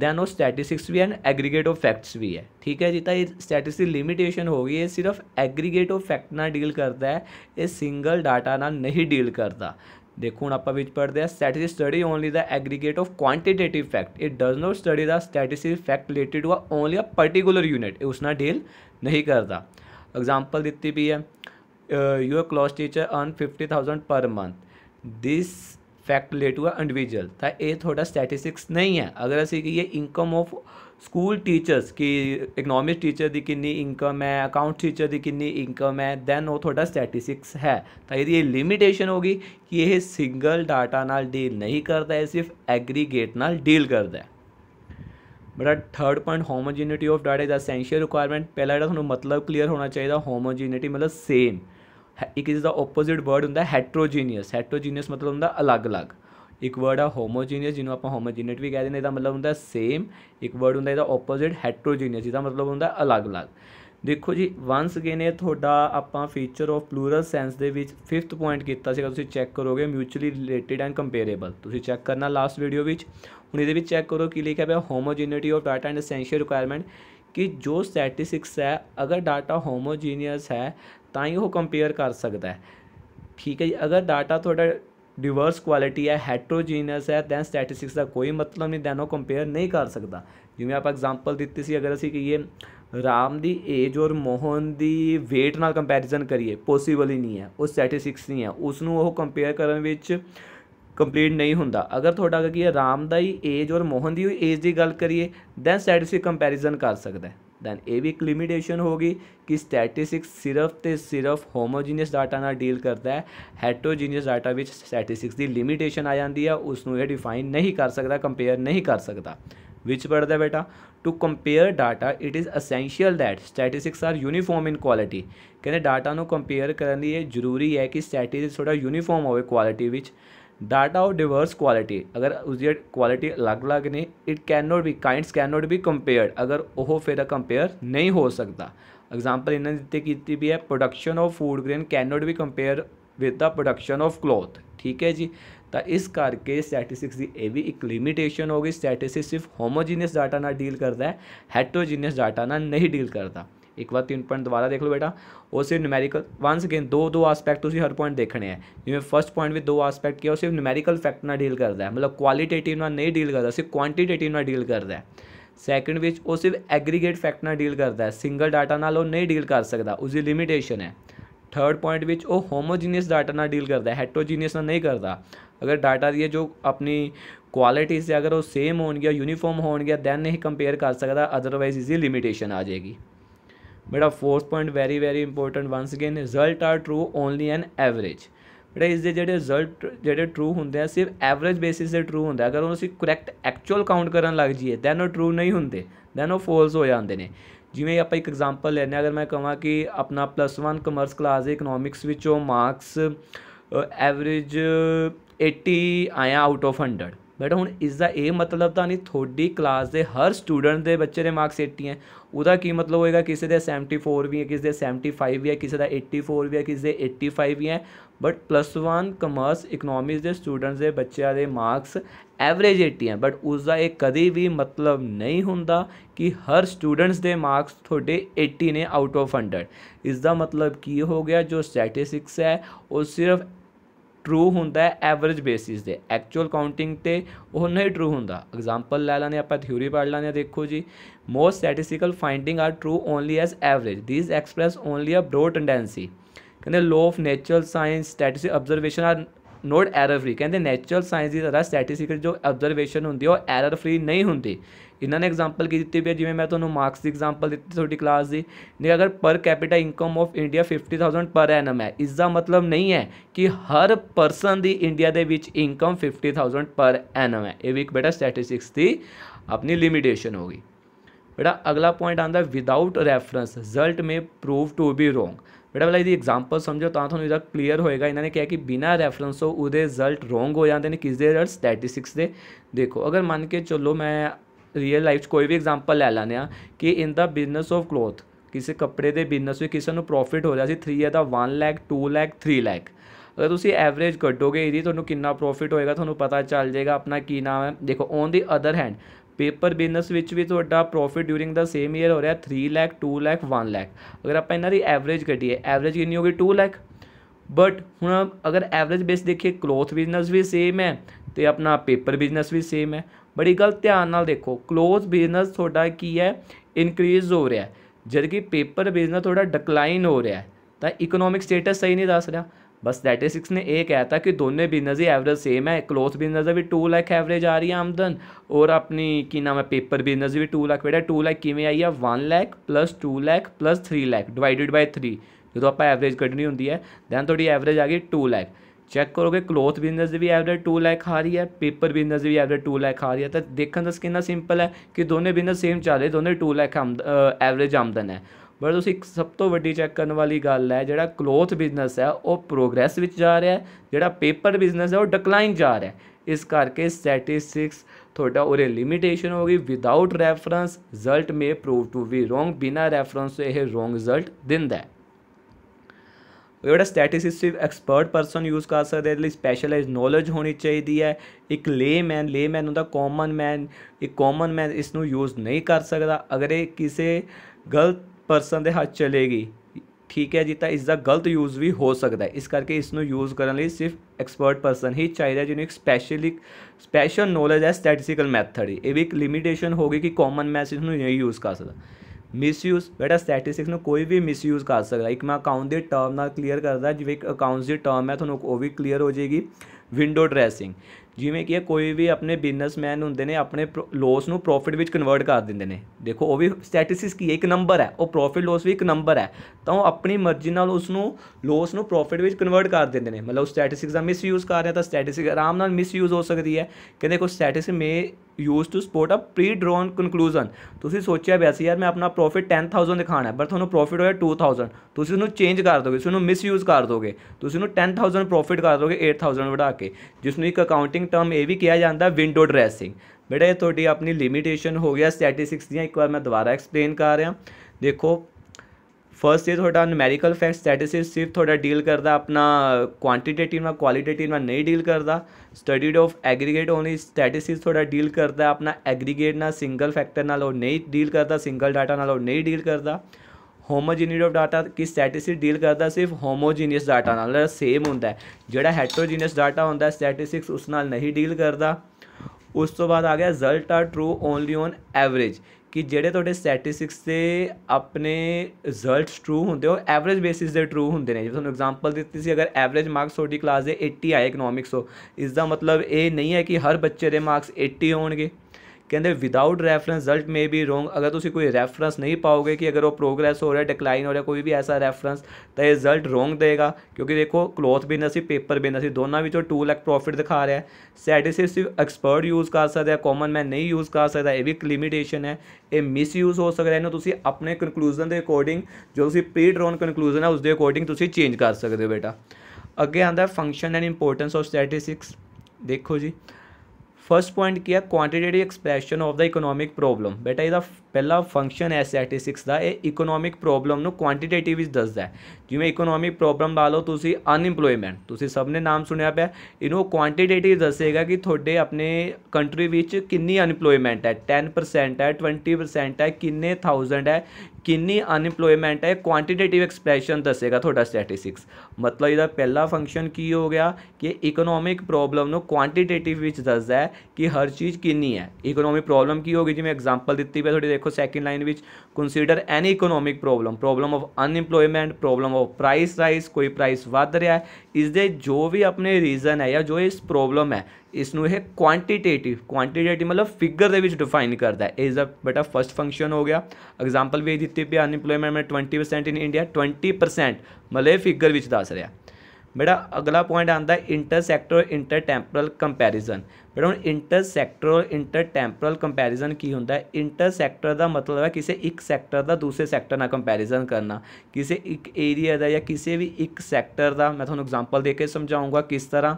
ਦੈਨ ਉਹ ਸਟੈਟਿਸਟਿਕਸ ਵੀ ਐਂਡ ਐਗਰੀਗੇਟ ਆਫ ਫੈਕਟਸ ਵੀ ਹੈ ਠੀਕ ਹੈ ਜੀ ਤਾਂ ਇਹ ਸਟੈਟਿਸਟਿਕ ਲਿਮਿਟੇਸ਼ਨ ਹੋ ਗਈ ਇਹ ਸਿਰਫ ਐਗਰੀਗੇਟ ਆਫ ਫੈਕਟ ਨਾਲ ਡੀਲ ਕਰਦਾ ਹੈ ਇਹ ਸਿੰਗਲ ਡਾਟਾ ਨਾਲ ਨਹੀਂ ਡੀਲ ਕਰਦਾ ਦੇਖੋ ਹੁਣ ਆਪਾਂ ਵਿੱਚ ਪੜਦੇ ਆ statistic study only the aggregate of quantitative fact it does not study the statistic fact related to ਆ ਓਨਲੀ ਅ ਪਾਰਟਿਕੂਲਰ ਯੂਨਿਟ ਇਹ ਉਸ ਨਾਲ ਡੀਲ ਨਹੀਂ ਕਰਦਾ ਐਗਜ਼ਾਮਪਲ ਦਿੱਤੀ ਵੀ ਹੈ your class teacher earn 50000 per month this fact relate a individual ਤਾਂ ਇਹ ਤੁਹਾਡਾ ਸਟੈਟਿਸਟਿਕਸ ਨਹੀਂ ਹੈ ਅਗਰ ਅਸੀਂ ਕਹੀਏ ਇਨਕਮ ਆਫ ਸਕੂਲ ਟੀਚਰਸ ਕਿ ਇਕਨੋਮਿਕਸ ਟੀਚਰ ਦੀ ਕਿੰਨੀ ਇਨਕਮ ਹੈ ਅਕਾਊਂਟ ਟੀਚਰ ਦੀ ਕਿੰਨੀ ਇਨਕਮ ਹੈ ਦੈਨ ਉਹ ਤੁਹਾਡਾ ਸਟੈਟਿਸਟਿਕਸ ਹੈ ਤਾਂ ਇਹਦੀ ਇਹ ਲਿਮਿਟੇਸ਼ਨ ਹੋਗੀ ਕਿ ਇਹ ਸਿੰਗਲ ਡਾਟਾ ਨਾਲ ਡੀਲ ਨਹੀਂ ਕਰਦਾ ਇਹ ਸਿਰਫ ਐਗਰੀਗੇਟ ਨਾਲ ਡੀਲ ਕਰਦਾ ਹੈ ਬੜਾ third point homogeneity of data is essential requirement ਪਹਿਲਾ ਜਿਹੜਾ ਤੁਹਾਨੂੰ ਮਤਲਬ ਕਲੀਅਰ ਹੋਣਾ ਚਾਹੀਦਾ ਹੋਮੋਜੀਨਿਟੀ ਮਤਲਬ ਸੇਮ ਇੱਕ ਇਸ ਦਾ ਆਪੋਜ਼ਿਟ ਵਰਡ ਹੁੰਦਾ ਹੈਟਰੋਜੀਨੀਅਸ ਹੈਟਰੋਜੀਨੀਅਸ ਮਤਲਬ ਹੁੰਦਾ ਅਲੱਗ-ਅਲੱਗ ਇੱਕ ਵਰਡ ਆ ਹੋਮੋਜੀਨੀਅਸ ਜਿਹਨੂੰ ਆਪਾਂ ਹੋਮੋਜੀਨੇਟ ਵੀ ਕਹਿੰਦੇ ਨੇ ਇਹਦਾ ਮਤਲਬ ਹੁੰਦਾ ਸੇਮ ਇੱਕ ਵਰਡ ਹੁੰਦਾ ਇਹਦਾ ਆਪੋਜ਼ਿਟ ਹੈਟਰੋਜੀਨੀਅਸ ਜਿਹਦਾ ਮਤਲਬ ਹੁੰਦਾ ਅਲੱਗ-ਅਲੱਗ ਦੇਖੋ ਜੀ ਵਾਂਸ ਅਗੇਨ ਇਹ ਤੁਹਾਡਾ ਆਪਾਂ ਫੀਚਰ ਆਫ ਪਲੂਰਲ ਸੈਂਸ ਦੇ ਵਿੱਚ 5th ਪੁਆਇੰਟ ਕੀਤਾ ਸੀਗਾ ਤੁਸੀਂ ਚੈੱਕ ਕਰੋਗੇ ਮਿਊਚੁਅਲੀ ਰਿਲੇਟਡ ਐਂਡ ਕੰਪੇਅਰੇਬਲ ਤੁਸੀਂ ਚੈੱਕ ਕਰਨਾ ਲਾਸਟ ਵੀਡੀਓ ਵਿੱਚ ਹੁਣ ਇਹਦੇ ਵਿੱਚ ਚੈੱਕ ਕਰੋ ਕੀ ਲਿਖਿਆ ਪਿਆ homogeneity of data and essential requirement ਕਿ ਜੋ ਸਟੈਟਿਸਟਿਕਸ ਹੈ ਅਗਰ ਡਾਟਾ ਹੋਮੋਜੀਨੀਅਸ ਹੈ ਤਾਂ ਹੀ ਉਹ ਕੰਪੇਅਰ ਕਰ ਸਕਦਾ ਹੈ ਠੀਕ ਹੈ ਜੀ ਅਗਰ ਡਾਟਾ ਤੁਹਾਡਾ ਡਿਵਰਸ ਕੁਆਲਿਟੀ ਹੈ ਹੈਟਰੋਜੀਨੀਅਸ ਹੈ ਦੈਨ ਸਟੈਟਿਸਟਿਕਸ ਦਾ ਕੋਈ ਮਤਲਬ ਨਹੀਂ ਦੈਨ ਉਹ ਕੰਪੇਅਰ ਨਹੀਂ ਕਰ ਸਕਦਾ ਜਿਵੇਂ ਆਪਾਂ ਐਗਜ਼ਾਮਪਲ ਦਿੱਤੀ ਸੀ ਅਗਰ ਅਸੀਂ ਕਹੀਏ ਰਾਮ ਦੀ ਏਜ ਔਰ ਮੋਹਨ ਦੀ weight ਨਾਲ ਕੰਪੈਰੀਜ਼ਨ ਕਰੀਏ ਪੋਸੀਬਲ ਹੀ ਨਹੀਂ ਹੈ ਉਹ ਸਟੈਟਿਸਟਿਕਸ ਨਹੀਂ ਹੈ ਉਸ ਨੂੰ ਉਹ ਕੰਪੇਅਰ ਕਰਨ ਵਿੱਚ ਕੰਪਲੀਟ ਨਹੀਂ ਹੁੰਦਾ ਅਗਰ ਤੁਹਾਡਾ ਕੀ ਕੀ ਰਾਮ ਦਾ ਹੀ ਏਜ ਔਰ ਮੋਹਨ ਦੀ ਏਜ ਦੀ ਗੱਲ ਕਰੀਏ ਦੈਨ ਸਟੈਟਿਸਟਿਕ ਕੰਪੈਰੀਜ਼ਨ ਕਰ ਸਕਦਾ ਹੈ ਦੈਨ ਇਹ ਵੀ ਇੱਕ ਲਿਮਿਟੇਸ਼ਨ ਹੋਗੀ ਕਿ ਸਟੈਟਿਸਟਿਕਸ ਸਿਰਫ ਤੇ ਸਿਰਫ ਹੋਮੋਜੀਨਸ ਡਾਟਾ ਨਾਲ ਡੀਲ ਕਰਦਾ ਹੈ ਹੈਟਰੋਜੀਨਸ ਡਾਟਾ ਵਿੱਚ ਸਟੈਟਿਸਟਿਕਸ ਦੀ ਲਿਮਿਟੇਸ਼ਨ ਆ ਜਾਂਦੀ ਹੈ ਉਸ ਨੂੰ ਇਹ ਡਿਫਾਈਨ ਨਹੀਂ ਕਰ ਸਕਦਾ ਕੰਪੇਅਰ ਨਹੀਂ ਕਰ ਸਕਦਾ ਵਿਚ ਪੜਦਾ ਬੇਟਾ to compare data it is essential that statistics are uniform in quality ਕਹਿੰਦੇ ਡਾਟਾ ਨੂੰ ਕੰਪੇਅਰ ਕਰਨ ਲਈ ਇਹ ਜ਼ਰੂਰੀ ਹੈ ਕਿ ਸਟੈਟਿਸਟਿਕਸ ਥੋੜਾ ਯੂਨੀਫਾਰਮ ਹੋਵੇ ਕੁਆਲਿਟੀ ਵਿੱਚ डाटा ऑफ डिवर्स क्वालिटी अगर उस क्वालिटी अलग अलग नहीं it can not be kind can not be compare अगर वह फिर कंपेयर नहीं हो सकता एग्जाम्पल इन्हें दिते की भी है production of food grain can not be compare with the production of cloth ठीक है जी तो इस करके स्टैटिस्टिक्स की यह भी एक लिमिटेशन होगी स्टैटिस्टिक सिर्फ होमोजीनियस डाटा ना डील करता है हैटोजीनियस डाटा ना नहीं डील करता ਇੱਕ ਵਾਰ ਤਿੰਨ ਪੁਆਇੰਟ ਦੁਬਾਰਾ ਦੇਖ ਲਓ ਬੇਟਾ ਉਹ ਸਿਰਫ numerical ਵਾਂਸ ਅਗੇਨ ਦੋ ਦੋ ਆਸਪੈਕਟ ਤੁਸੀਂ ਹਰ ਪੁਆਇੰਟ ਦੇਖਣੇ ਆ ਜਿਵੇਂ ਫਰਸਟ ਪੁਆਇੰਟ ਵਿੱਚ ਦੋ ਆਸਪੈਕਟ ਕੀ ਉਹ ਸਿਰਫ numerical ਫੈਕਟ ਨਾਲ ਡੀਲ ਕਰਦਾ ਹੈ ਮਤਲਬ ਕੁਆਲੀਟੇਟਿਵ ਨਾਲ ਨਹੀਂ ਡੀਲ ਕਰਦਾ ਸਿਰਫ ਕੁਆਂਟੀਟੇਟਿਵ ਨਾਲ ਡੀਲ ਕਰਦਾ ਹੈ ਸੈਕੰਡ ਵਿੱਚ ਉਹ ਸਿਰਫ ਐਗਰੀਗੇਟ ਫੈਕਟ ਨਾਲ ਡੀਲ ਕਰਦਾ ਹੈ ਸਿੰਗਲ ਡਾਟਾ ਨਾਲ ਉਹ ਨਹੀਂ ਡੀਲ ਕਰ ਸਕਦਾ ਉਸ ਦੀ ਲਿਮਿਟੇਸ਼ਨ ਹੈ थर्ड पॉइंट विच वो होमोजीनियस डाटा ना डील करता है हेट्रोजीनियस ना नहीं करता अगर डाटा दिए जो अपनी क्वालिटी से अगर वो सेम हो गया यूनिफॉर्म हो गया दैन नहीं कंपेयर कर सकता अदरवाइज इसकी लिमिटेशन आ जाएगी ਬੇਟਾ fourth point very very important once again result are true only an average ਬੇਟਾ ਇਸ ਦੇ ਜਿਹੜੇ ਰਿਜ਼ਲਟ ਜਿਹੜੇ ਟਰੂ ਹੁੰਦੇ ਆ ਸਿਰਫ ਐਵਰੇਜ ਬੇਸਿਸ ਤੇ ਟਰੂ ਹੁੰਦਾ ਅਗਰ ਉਹ ਅਸੀਂ ਕਰੈਕਟ ਐਕਚੁਅਲ ਕਾਊਂਟ ਕਰਨ ਲੱਗ ਜਾਈਏ ਦੈਨ ਉਹ ਟਰੂ ਨਹੀਂ ਹੁੰਦੇ ਦੈਨ ਉਹ ਫਾਲਸ ਹੋ ਜਾਂਦੇ ਨੇ ਜਿਵੇਂ ਆਪਾਂ ਇੱਕ ਐਗਜ਼ਾਮਪਲ ਲੈਨੇ ਅਗਰ ਮੈਂ ਕਹਾਂ ਕਿ ਆਪਣਾ ਪਲੱਸ 1 ਕਮਰਸ ਕਲਾਸ ਦੇ ਇਕਨੋਮਿਕਸ ਵਿੱਚੋਂ ਮਾਰਕਸ ਐਵਰੇਜ 80 ਆਇਆ ਆਊਟ ਆਫ 100 ਬਟ ਹੁਣ ਇਸ ਦਾ ਇਹ ਮਤਲਬ ਤਾਂ ਨਹੀਂ ਤੁਹਾਡੀ ਕਲਾਸ ਦੇ ਹਰ ਸਟੂਡੈਂਟ ਦੇ ਬੱਚੇ ਦੇ ਮਾਰਕਸ 80 ਹੈ ਉਹਦਾ ਕੀ ਮਤਲਬ ਹੋਏਗਾ ਕਿਸੇ ਦੇ 74 ਵੀ ਹੈ ਕਿਸੇ ਦੇ 75 ਵੀ ਹੈ ਕਿਸੇ ਦਾ 84 ਵੀ ਹੈ ਕਿਸੇ ਦੇ 85 ਵੀ ਹੈ ਬਟ ਪਲੱਸ 1 ਕਮਰਸ ਇਕਨੋਮਿਕਸ ਦੇ ਸਟੂਡੈਂਟ ਦੇ ਬੱਚਿਆਂ ਦੇ ਮਾਰਕਸ ਐਵਰੇਜ 80 ਹੈ ਬਟ ਉਸ ਦਾ ਇਹ ਕਦੇ ਵੀ ਮਤਲਬ ਨਹੀਂ ਹੁੰਦਾ ਕਿ ਹਰ ਸਟੂਡੈਂਟਸ ਦੇ ਮਾਰਕਸ ਤੁਹਾਡੇ 80 ਨੇ ਆਊਟ ਆਫ 100 ਇਸ ਦਾ ਮਤਲਬ ਕੀ ਹੋ ਗਿਆ ਜੋ ਸਟੈਟਿਸਟਿਕਸ ਹੈ ਉਹ ਸਿਰਫ ਟਰੂ ਹੁੰਦਾ ਹੈ ਐਵਰੇਜ ਬੇਸਿਸ ਤੇ ਐਕਚੁਅਲ ਕਾਊਂਟਿੰਗ ਤੇ ਉਹ ਨਹੀਂ ਟਰੂ ਹੁੰਦਾ ਐਗਜ਼ਾਮਪਲ ਲੈ ਲਾਂਗੇ ਆਪਾਂ ਥਿਊਰੀ ਪੜ੍ਹ ਲਾਂਗੇ ਦੇਖੋ ਜੀ most statistical finding are true only as average these express only a broad tendency ਕਹਿੰਦੇ law of natural science statistic observation are not error free ਕਹਿੰਦੇ ਨੇਚਰਲ ਸਾਇੰਸ ਦੀ ਤਰ੍ਹਾਂ ਸਟੈਟਿਸਟਿਕਲ ਜੋ ਆਬਜ਼ਰਵੇਸ਼ਨ ਹੁੰਦੀ ਉਹ ਐਰਰ ਫ੍ਰੀ ਨਹੀਂ ਹੁੰਦੀ ਇਹਨਾਂ ਨੇ ਐਗਜ਼ਾਮਪਲ ਕੀ ਦਿੱਤੀ ਵੀ ਜਿਵੇਂ ਮੈਂ ਤੁਹਾਨੂੰ ਮਾਰਕਸ ਦੀ ਐਗਜ਼ਾਮਪਲ ਦਿੱਤੀ ਤੁਹਾਡੀ ਕਲਾਸ ਦੀ ਜੇ ਅਗਰ ਪਰ ਕੈਪੀਟਾ ਇਨਕਮ ਆਫ ਇੰਡੀਆ 50000 ਪਰ ਐਨਮ ਹੈ ਇਸ ਦਾ ਮਤਲਬ ਨਹੀਂ ਹੈ ਕਿ ਹਰ ਪਰਸਨ ਦੀ ਇੰਡੀਆ ਦੇ ਵਿੱਚ ਇਨਕਮ 50000 ਪਰ ਐਨਮ ਹੈ ਇਹ ਵੀ ਇੱਕ ਬੇਟਾ ਸਟੈਟਿਸਟਿਕਸ ਦੀ ਆਪਣੀ ਲਿਮਿਟੇਸ਼ਨ ਹੋ ਗਈ ਬੇਟਾ ਅਗਲਾ ਪੁਆਇੰਟ ਆਂਦਾ without reference result may prove to be wrong ਬੇਟਾ ਵਾਲਾ ਇਹਦੀ ਐਗਜ਼ਾਮਪਲ ਸਮਝੋ ਤਾਂ ਤੁਹਾਨੂੰ ਇਹਦਾ ਕਲੀਅਰ ਹੋਏਗਾ ਇਹਨਾਂ ਨੇ ਕਿਹਾ ਕਿ ਬਿਨਾ ਰੈਫਰੈਂਸ ਤੋਂ ਉਹਦੇ ਰਿਜ਼ਲਟ ਰੋਂਗ ਹੋ ਜਾਂਦੇ ਨੇ ਕਿਸ ਦੇ ਰਿਜ਼ਲਟ ਸਟੈਟਿਸਟਿਕਸ ਦੇ ਦੇਖੋ ਅਗਰ ਮੰਨ ਕੇ ਚੱਲੋ ਮੈਂ ਰੀਅਲ ਲਾਈਫ 'ਚ ਕੋਈ ਵੀ ਐਗਜ਼ਾਮਪਲ ਲੈ ਲੈਣੇ ਆ ਕਿ in the business of cloth ਕਿਸੇ ਕੱਪੜੇ ਦੇ ਬਿਜ਼ਨਸ ਵਿੱਚ ਕਿਸੇ ਨੂੰ ਪ੍ਰੋਫਿਟ ਹੋ ਰਿਹਾ ਸੀ 3 ਹੈ ਦਾ 1 ਲੱਖ 2 ਲੱਖ 3 ਲੱਖ ਅਗਰ ਤੁਸੀਂ ਐਵਰੇਜ ਕੱਢੋਗੇ ਇਹਦੀ ਤੁਹਾਨੂੰ ਕਿੰਨਾ ਪ੍ਰੋਫਿਟ ਹੋਏਗਾ ਤੁਹਾਨੂੰ ਪਤਾ ਚੱਲ ਜਾਏਗਾ ਆਪਣਾ ਕੀ ਨਾਮ ਹੈ ਦੇਖੋ on the other hand paper business ਵਿੱਚ ਵੀ ਤੁਹਾਡਾ profit during the same year ਹੋ ਰਿਹਾ 3 ਲੱਖ 2 ਲੱਖ 1 ਲੱਖ ਅਗਰ ਆਪਾਂ ਇਹਨਾਂ ਦੀ ਐਵਰੇਜ ਕੱਢੀਏ ਐਵਰੇਜ ਕਿੰਨੀ ਹੋਗੀ 2 ਲੱਖ ਬਟ ਹੁਣ ਅਗਰ ਐਵਰੇਜ ਬੇਸ ਦੇਖੀਏ ਕਲੋਥ ਬਿਜ਼ਨਸ ਵੀ ਸੇਮ ਹੈ ਤੇ ਆਪਣਾ ਪੇਪਰ ਬਿਜ਼ਨਸ ਵੀ ਸੇਮ ਹੈ ਬੜੀ ਗੱਲ ਧਿਆਨ ਨਾਲ ਦੇਖੋ ক্লোਜ਼ ਬਿਜ਼ਨਸ ਤੁਹਾਡਾ ਕੀ ਹੈ ਇਨਕਰੀਜ਼ ਹੋ ਰਿਹਾ ਜਦ ਕਿ ਪੇਪਰ ਬਿਜ਼ਨਸ ਥੋੜਾ ਡਿਕਲਾਈਨ ਹੋ ਰਿਹਾ ਤਾਂ ਇਕਨੋਮਿਕ ਸਟੇਟਸ ਸਹੀ ਨਹੀਂ ਦੱਸ ਰਿਹਾ ਬਸ ਸਟੈਟਿਸਟਿਕਸ ਨੇ ਇਹ ਕਹਿਤਾ ਕਿ ਦੋਨੇ ਬਿਜ਼ਨਸ ਹੀ ਐਵਰੇਜ ਸੇਮ ਹੈ ক্লোਜ਼ ਬਿਜ਼ਨਸ ਦਾ ਵੀ 2 ਲੱਖ ਐਵਰੇਜ ਆ ਰਹੀ ਹੈ ਆਮਦਨ ਔਰ ਆਪਣੀ ਕੀ ਨਾਮ ਹੈ ਪੇਪਰ ਬਿਜ਼ਨਸ ਵੀ 2 ਲੱਖ ਬੇਟਾ 2 ਲੱਖ ਕਿਵੇਂ ਆਈ ਆ 1 ਲੱਖ 2 ਲੱਖ 3 ਲੱਖ ਡਿਵਾਈਡਡ ਬਾਈ 3 ਜਦੋਂ ਆਪਾਂ ਐਵਰੇਜ ਕੱਢਣੀ ਹੁੰਦੀ ਹੈ ਦੈਨ ਤੁਹਾਡੀ ਐਵਰੇਜ ਆ ਗਈ 2 ਲੱਖ ਚੈੱਕ ਕਰੋਗੇ ਕਲੋਥ ਬਿਜ਼ਨਸ ਦੀ ਵੀ ਐਵਰੇਜ 2 ਲੱਖ ਆ ਰਹੀ ਹੈ ਪੇਪਰ ਬਿਜ਼ਨਸ ਦੀ ਵੀ ਐਵਰੇਜ 2 ਲੱਖ ਆ ਰਹੀ ਹੈ ਤਾਂ ਦੇਖਣ ਦਾ ਕਿੰਨਾ ਸਿੰਪਲ ਹੈ ਕਿ ਦੋਨੇ ਬਿਜ਼ਨਸ ਸੇਮ ਚੱਲ ਰਹੇ ਦੋਨੇ 2 ਲੱਖ ਐਵਰੇਜ ਆਮਦਨ ਹੈ ਪਰ ਤੁਸੀਂ ਇੱਕ ਸਭ ਤੋਂ ਵੱਡੀ ਚੈੱਕ ਕਰਨ ਵਾਲੀ ਗੱਲ ਹੈ ਜਿਹੜਾ ਕਲੋਥ ਬਿਜ਼ਨਸ ਹੈ ਉਹ ਪ੍ਰੋਗਰੈਸ ਵਿੱਚ ਜਾ ਰਿਹਾ ਹੈ ਜਿਹੜਾ ਪੇਪਰ ਬਿਜ਼ਨਸ ਹੈ ਉਹ ਡਿਕਲਾਈਨ ਜਾ ਰਿਹਾ ਹੈ ਇਸ ਕਰਕੇ ਸਟੈਟਿਸਟਿਕਸ ਤੁਹਾਡਾ ਉਰੇ ਲਿਮਿਟੇਸ਼ਨ ਹੋਗੀ without reference result may prove to be wrong ਬਿਨਾ ਰੈਫਰੈਂਸ ਇਹ ਰੋਂਗ ਰਿਜ਼ਲਟ ਦਿੰਦਾ ਹੈ ਜਿਹੜਾ ਸਟੈਟਿਸਟਿਕਸ ਐਕਸਪਰਟ ਪਰਸਨ ਯੂਜ਼ ਕਰ ਸਕਦਾ ਇਹਦੇ ਲਈ ਸਪੈਸ਼ਲਾਈਜ਼ ਨੋਲਜ ਹੋਣੀ ਚਾਹੀਦੀ ਹੈ ਇੱਕ ਲੇਮੈਨ ਲੇਮੈਨ ਹੁੰਦਾ ਕਾਮਨ ਮੈਨ ਇੱਕ ਕਾਮਨ ਮੈਨ ਇਸ ਨੂੰ ਯੂਜ਼ ਨਹੀਂ ਕਰ ਸਕਦਾ ਅਗਰ ਇਹ ਕਿਸੇ ਗਲਤ ਪਰਸਨ ਦੇ ਹੱਥ ਚਲੇਗੀ ਠੀਕ ਹੈ ਜੀ ਤਾਂ ਇਸ ਦਾ ਗਲਤ ਯੂਜ਼ ਵੀ ਹੋ ਸਕਦਾ ਹੈ ਇਸ ਕਰਕੇ ਇਸ ਨੂੰ ਯੂਜ਼ ਕਰਨ ਲਈ ਸਿਰਫ ਐਕਸਪਰਟ ਪਰਸਨ ਹੀ ਚਾਹੀਦਾ ਜਿਹਨੂੰ ਇੱਕ ਸਪੈਸ਼ਲਿਕ ਸਪੈਸ਼ਲ ਨੋਲਜ ਹੈ ਸਟੈਟਿਸਟੀਕਲ ਮੈਥਡ ਇਹ ਵੀ ਇੱਕ ਲਿਮਿਟੇਸ਼ਨ ਹੋਗੀ ਕਿ ਕਾਮਨ ਮੈਨ ਇਸ ਨੂੰ ਨਹੀਂ ਯੂਜ਼ ਕਰ ਸਕਦਾ ਮਿਸਯੂਜ਼ ਬੇਟਾ ਸਟੈਟਿਸਟਿਕਸ ਨੂੰ ਕੋਈ ਵੀ ਮਿਸਯੂਜ਼ ਕਰ ਸਕਦਾ ਇੱਕ ਮੈਂ ਅਕਾਊਂਟ ਦੇ ਟਰਮ ਨਾਲ ਕਲੀਅਰ ਕਰਦਾ ਜਿਵੇਂ ਇੱਕ ਅਕਾਊਂਟ ਦੀ ਟਰਮ ਹੈ ਤੁਹਾਨੂੰ ਉਹ ਵੀ ਕਲੀਅਰ ਹੋ ਜਾਏਗੀ ਵਿੰਡੋ ਡਰੈਸਿੰਗ ਜਿਵੇਂ ਕਿ ਕੋਈ ਵੀ ਆਪਣੇ ਬਿਜ਼ਨਸਮੈਨ ਹੁੰਦੇ ਨੇ ਆਪਣੇ ਲਾਸ ਨੂੰ ਪ੍ਰੋਫਿਟ ਵਿੱਚ ਕਨਵਰਟ ਕਰ ਦਿੰਦੇ ਨੇ ਦੇਖੋ ਉਹ ਵੀ ਸਟੈਟਿਸਟਿਕਸ ਕੀ ਹੈ ਇੱਕ ਨੰਬਰ ਹੈ ਉਹ ਪ੍ਰੋਫਿਟ ਲਾਸ ਵੀ ਇੱਕ ਨੰਬਰ ਹੈ ਤਾਂ ਉਹ ਆਪਣੀ ਮਰਜ਼ੀ ਨਾਲ ਉਸ ਨੂੰ ਲਾਸ ਨੂੰ ਪ੍ਰੋਫਿਟ ਵਿੱਚ ਕਨਵਰਟ ਕਰ ਦਿੰਦੇ ਨੇ ਮਤਲਬ ਸਟੈਟਿਸਟਿਕਸ ਦਾ ਮਿਸਯੂਜ਼ ਕਰ ਰਿਹਾ ਤਾਂ ਸਟੈਟਿਸਟਿਕ ਆਰਾਮ ਨਾਲ ਮਿਸਯੂਜ਼ ਹੋ ਸਕਦੀ ਹੈ ਕਿ ਦੇਖੋ statistic may use to support a pre drawn conclusion ਤੁਸੀਂ ਸੋਚਿਆ ਵੈਸੇ ਯਾਰ ਮੈਂ ਆਪਣਾ ਪ੍ਰੋਫਿਟ 10000 ਦਿਖਾਣਾ ਪਰ ਤੁਹਾਨੂੰ ਪ੍ਰੋਫਿਟ ਹੋਇਆ 2000 ਤੁਸੀਂ ਉਹਨੂੰ ਚੇਂਜ ਕਰ ਦੋਗੇ ਤੁਸੀਂ ਉਹਨੂੰ ਮਿਸਯੂਜ਼ ਕਰ ਦੋਗੇ ਤੁਸੀਂ ਉਹਨੂੰ 10000 ਪ੍ਰੋਫਿਟ ਕਰ ਦੋਗੇ 8000 ਵਧਾ ਕੇ ਜਿਸ ਨੂੰ ਇੱਕ ਅਕਾਊਂਟਿੰਗ ਟਰਮ ਇਹ ਵੀ ਕਿਹਾ ਜਾਂਦਾ ਵਿੰਡੋ ਡਰੈਸਿੰਗ ਬੇਟਾ ਇਹ ਤੁਹਾਡੀ ਆਪਣੀ ਲਿਮਿਟੇਸ਼ਨ ਹੋ ਗਿਆ ਸਟੈਟਿਸਟਿਕਸ ਦੀਆਂ ਇੱਕ ਵਾਰ ਮੈਂ ਦੁਬਾਰਾ ਐਕਸਪਲੇਨ ਕਰ ਰਿਹਾ ਦੇਖੋ फर्स्ट ये थोड़ा न्यूमेरिकल फैक्ट स्टैटिस्टिक्स सिर्फ थोड़ा डील करता अपना क्वांटिटेटिव में क्वालिटेटिव में नहीं डील करता studied of aggregate only statistics थोड़ा डील करता अपना एग्रीगेट ना सिंगल फैक्टर ना और नहीं डील करता सिंगल डाटा ना और नहीं डील करता होमोजीनियस ऑफ डाटा की स्टैटिस्टिक डील करता सिर्फ होमोजीनियस डाटा ਨਾਲ ਸੇਮ ਹੁੰਦਾ ਜਿਹੜਾ ਹੈਟਰੋਜੀਨੀਅਸ ਡਾਟਾ ਹੁੰਦਾ ਸਟੈਟਿਸਟਿਕਸ ਉਸ ਨਾਲ ਨਹੀਂ ਡੀਲ ਕਰਦਾ ਉਸ ਤੋਂ ਬਾਅਦ ਆ ਗਿਆ result are true only on ਕਿ ਜਿਹੜੇ ਤੁਹਾਡੇ ਸਟੈਟਿਸਟਿਕਸ ਦੇ ਆਪਣੇ ਰਿਜ਼ਲਟਸ ਟਰੂ ਹੁੰਦੇ ਹੋ ਐਵਰੇਜ ਬੇਸਿਸ ਦੇ ਟਰੂ ਹੁੰਦੇ ਨੇ ਜੇ ਤੁਹਾਨੂੰ ਐਗਜ਼ਾਮਪਲ ਦਿੱਤੀ ਸੀ ਅਗਰ ਐਵਰੇਜ ਮਾਰਕਸ ਤੁਹਾਡੀ ਕਲਾਸ ਦੇ 80 ਆਏ ਇਕਨੋਮਿਕਸ ਹੋ ਇਸ ਦਾ ਮਤਲਬ ਇਹ ਨਹੀਂ ਹੈ ਕਿ ਹਰ ਬੱਚੇ ਦੇ ਮਾਰਕਸ 80 ਹੋਣਗੇ ਕਹਿੰਦੇ without reference result may be wrong ਅਗਰ ਤੁਸੀਂ ਕੋਈ ਰੈਫਰੈਂਸ ਨਹੀਂ ਪਾਓਗੇ ਕਿ ਅਗਰ ਉਹ ਪ੍ਰੋਗਰੈਸ ਹੋ ਰਿਹਾ ਡਿਕਲਾਈਨ ਹੋ ਰਿਹਾ ਕੋਈ ਵੀ ਐਸਾ ਰੈਫਰੈਂਸ ਤਾਂ ਇਹ ਰਿਜ਼ਲਟ ਰੋਂਗ ਦੇਗਾ ਕਿਉਂਕਿ ਦੇਖੋ ਕਲੋਥ ਬਿਨ ਸੀ ਪੇਪਰ ਬਿਨ ਸੀ ਦੋਨਾਂ ਵਿੱਚੋਂ 2 ਲੱਖ ਪ੍ਰੋਫਿਟ ਦਿਖਾ ਰਿਹਾ ਹੈ ਸਟੈਟਿਸਟਿਕਸ ਐਕਸਪਰਟ ਯੂਜ਼ ਕਰ ਸਕਦਾ ਕਾਮਨ ਮੈਨ ਨਹੀਂ ਯੂਜ਼ ਕਰ ਸਕਦਾ ਇਹ ਵੀ ਇੱਕ ਲਿਮਿਟੇਸ਼ਨ ਹੈ ਇਹ ਮਿਸਯੂਜ਼ ਹੋ ਸਕਦਾ ਇਹਨੂੰ ਤੁਸੀਂ ਆਪਣੇ ਕਨਕਲੂਜਨ ਦੇ ਅਕੋਰਡਿੰਗ ਜੋ ਤੁਸੀਂ ਪ੍ਰੀ ਡਰੋਨ ਕਨਕਲੂਜਨ ਹੈ ਉਸ ਦੇ ਅਕੋਰਡਿੰਗ ਤੁਸੀਂ ਚੇਂਜ ਕਰ ਸਕਦੇ ਹੋ ਬੇਟਾ ਅੱਗੇ ਆਂਦਾ function and importance of statistics ਦੇਖੋ ਜੀ ਫਸਟ ਪੁਆਇੰਟ ਕੀ ਹੈ quantitative expression of the economic problem ਬੇਟਾ ਇਹਦਾ ਪਹਿਲਾ ਫੰਕਸ਼ਨ ਹੈ ਸਟੈਟਿਸਟਿਕਸ ਦਾ ਇਹ ਇਕਨੋਮਿਕ ਪ੍ਰੋਬਲਮ ਨੂੰ ਕੁਆਂਟੀਟੇਟਿਵ ਵਿੱਚ ਦੱਸਦਾ ਹੈ ਜਿਵੇਂ ਇਕਨੋਮਿਕ ਪ੍ਰੋਬਲਮ ਲਾ ਲਓ ਤੁਸੀਂ ਅਨਇੰਪਲੋਇਮੈਂਟ ਤੁਸੀਂ ਸਭ ਨੇ ਨਾਮ ਸੁਣਿਆ ਪਿਆ ਇਹਨੂੰ ਕੁਆਂਟੀਟੇਟਿਵ ਦੱਸੇਗਾ ਕਿ ਤੁਹਾਡੇ ਆਪਣੇ ਕੰਟਰੀ ਵਿੱਚ ਕਿੰਨੀ ਅਨਇੰਪਲੋਇਮੈਂਟ ਹੈ 10% ਹੈ 20% ਹੈ ਕਿੰਨੇ 1000 ਹੈ ਕਿੰਨੀ ਅਨਇੰਪਲੋਇਮੈਂਟ ਹੈ ਕੁਆਂਟੀਟੇਟਿਵ ਐਕਸਪ੍ਰੈਸ਼ਨ ਦੱਸੇਗਾ ਤੁਹਾਡਾ ਸਟੈਟਿਸਟਿਕਸ ਮਤਲਬ ਇਹਦਾ ਪਹਿਲਾ ਫੰਕਸ਼ਨ ਕੀ ਹੋ ਗਿਆ ਕਿ ਇਕਨੋਮਿਕ ਪ੍ਰੋਬਲਮ ਨੂੰ ਕੁਆਂਟੀਟੇਟਿਵ ਵਿੱਚ ਦੱਸਦਾ ਹੈ ਕਿ ਹਰ ਚੀਜ਼ ਕਿੰਨੀ ਹੈ ਇਕਨੋਮਿਕ ਪ੍ਰੋਬਲਮ ਕੀ ਹੋ ਗਈ ਜਿਵੇਂ ਐਗਜ਼ਾਮਪਲ ਦਿੱਤੀ ਪਈ ਤੁਹਾਡੀ ਦੇਖੋ ਸੈਕਿੰਡ ਲਾਈਨ ਵਿੱਚ consider any economic problem problem of unemployment problem of price rise ਕੋਈ ਪ੍ਰਾਈਸ ਵੱਧ ਰਿਹਾ ਹੈ ਇਸ ਦੇ ਜੋ ਵੀ ਆਪਣੇ ਰੀਜ਼ਨ ਹੈ ਜਾਂ ਜੋ ਇਸ ਪ੍ਰੋਬਲਮ ਹੈ ਇਸ ਨੂੰ ਇਹ ਕੁਆਂਟੀਟੇਟਿਵ ਕੁਆਂਟੀਟੇਟਿਵ ਮਤਲਬ ਫਿਗਰ ਦੇ ਵਿੱਚ ਡਿਫਾਈਨ ਕਰਦਾ ਹੈ ਇਸ ਦਾ ਬਟਾ ਫਰਸਟ ਫੰਕਸ਼ਨ ਹੋ ਗਿਆ ਐਗਜ਼ਾਮਪਲ ਵੀ ਦਿੱਤੀ ਪਿਆ ਅਨਇੰਪਲੋਇਮੈਂਟ 20% ਇਨ ਇੰਡੀਆ 20% ਮਲੇ ਫਿਗਰ ਵਿੱਚ ਦੱਸ ਰਿਹਾ ਮੇਰਾ ਅਗਲਾ ਪੁਆਇੰਟ ਆਂਦਾ ਹੈ ਇੰਟਰ ਇੰਟਰਟੈਂਪਰਲ ਕੰਪੈਰੀਜ਼ਨ ਬੇਟਾ ਹੁਣ ਇੰਟਰ ਇੰਟਰਟੈਂਪਰਲ ਕੰਪੈਰੀਜ਼ਨ ਕੀ ਹੁੰਦਾ ਹੈ ਇੰਟਰਸੈਕਟਰ ਦਾ ਮਤਲਬ ਹੈ ਕਿਸੇ ਇੱਕ ਸੈਕਟਰ ਦਾ ਦੂਸਰੇ ਸੈਕਟਰ ਨਾਲ ਕੰਪੈਰੀਜ਼ਨ ਕਰਨਾ ਕਿਸੇ ਇੱਕ ਏਰੀਆ ਦਾ ਜਾਂ ਕਿਸੇ ਵੀ ਇੱਕ ਸੈਕਟਰ ਦਾ ਮੈਂ ਤੁਹਾਨੂੰ ਐਗਜ਼ਾਮਪਲ ਦੇ ਕੇ ਸਮਝਾਉਂਗਾ ਕਿਸ ਤਰ੍ਹਾਂ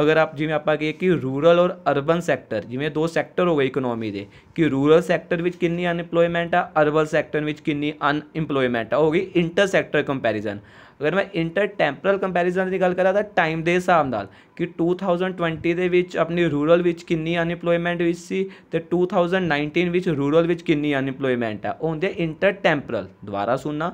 ਅਗਰ ਆਪ ਜਿਵੇਂ ਆਪਾਂ ਕਹੀਏ ਕਿ ਰੂਰਲ ਔਰ ਅਰਬਨ ਸੈਕਟਰ ਜਿਵੇਂ ਦੋ ਸੈਕਟਰ ਹੋ ਗਏ ਇਕਨੋਮੀ ਦੇ ਕਿ ਰੂਰਲ ਸੈਕਟਰ ਵਿੱਚ ਕਿੰਨੀ ਅਨਪਲੋਇਮੈਂਟ ਆ ਅਰਬਨ ਸੈਕਟਰ ਵਿੱਚ ਕਿੰਨੀ ਅਨਇੰਪਲੋਇਮੈਂਟ ਆ ਹੋ ਗਈ ਇੰਟਰ ਸੈਕਟਰ ਕੰਪੈਰੀਜ਼ਨ ਅਗਰ ਮੈਂ ਇੰਟਰ ਟੈਂਪਰਲ ਕੰਪੈਰੀਜ਼ਨ ਦੀ ਗੱਲ ਕਰਾਂ ਤਾਂ ਟਾਈਮ ਦੇ ਹਿਸਾਬ ਨਾਲ ਕਿ 2020 ਦੇ ਵਿੱਚ ਆਪਣੀ ਰੂਰਲ ਵਿੱਚ ਕਿੰਨੀ ਅਨਪਲੋਇਮੈਂਟ ਵਿੱਚ ਸੀ ਤੇ 2019 ਵਿੱਚ ਰੂਰਲ ਵਿੱਚ ਕਿੰਨੀ ਅਨਪਲੋਇਮੈਂਟ ਆ ਉਹ ਹੁੰਦੇ ਇੰਟਰ ਟੈਂਪਰਲ ਦੁਬਾਰਾ ਸੁਣਨਾ